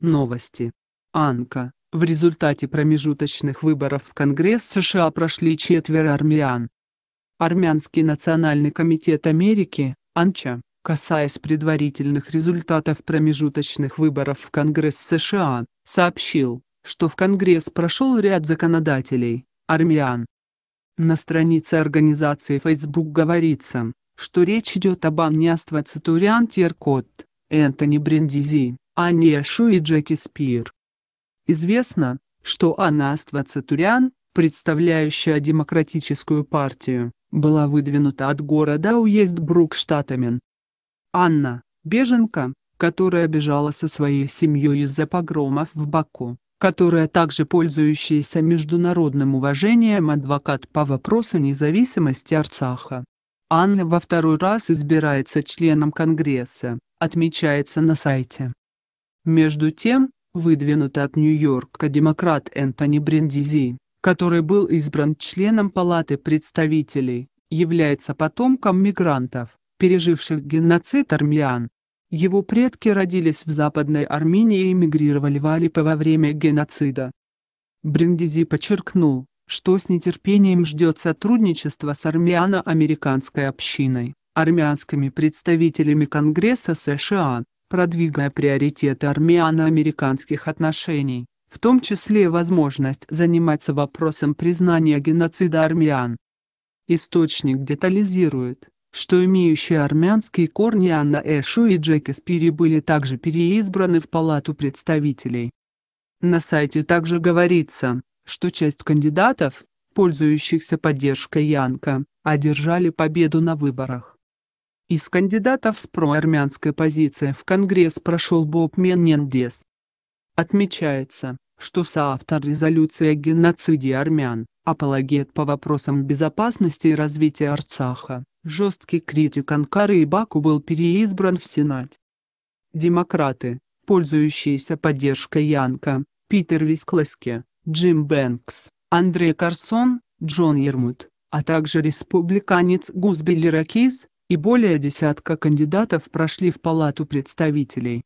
Новости. Анка. В результате промежуточных выборов в Конгресс США прошли четверо армян. Армянский национальный комитет Америки, АНЧА, касаясь предварительных результатов промежуточных выборов в Конгресс США, сообщил, что в Конгресс прошел ряд законодателей, армян. На странице организации Facebook говорится, что речь идет об Анне Аствацитуриан Теркот, Энтони Брендизи, Ания Шу и Джеки Спир. Известно, что Анна Аствацатурян, представляющая Демократическую партию, была выдвинута от города уезд Брук штатами. Анна, беженка, которая бежала со своей семьей из-за погромов в Баку, которая также пользующаяся международным уважением адвокат по вопросу независимости Арцаха. Анна во второй раз избирается членом Конгресса, отмечается на сайте. Между тем, выдвинут от Нью-Йорка демократ Энтони Брендизи, который был избран членом Палаты представителей, является потомком мигрантов, переживших геноцид армян. Его предки родились в Западной Армении и мигрировали в Алипы во время геноцида. Брендизи подчеркнул, что с нетерпением ждет сотрудничество с армяно-американской общиной, армянскими представителями Конгресса США, продвигая приоритеты армяно-американских отношений, в том числе возможность заниматься вопросом признания геноцида армян. Источник детализирует, что имеющие армянские корни Анна Эшу и Джек Эспири были также переизбраны в Палату представителей. На сайте также говорится, что часть кандидатов, пользующихся поддержкой Янка, одержали победу на выборах. Из кандидатов с проармянской позиции в Конгресс прошел Боб Менендес. Отмечается, что соавтор резолюции о геноциде армян, апологет по вопросам безопасности и развития Арцаха, жесткий критик Анкары и Баку был переизбран в Сенат. Демократы, пользующиеся поддержкой Янка, Питер Вискласки, Джим Бэнкс, Андрей Карсон, Джон Ермут, а также республиканец Гузбель Ракис, и более десятка кандидатов прошли в Палату представителей.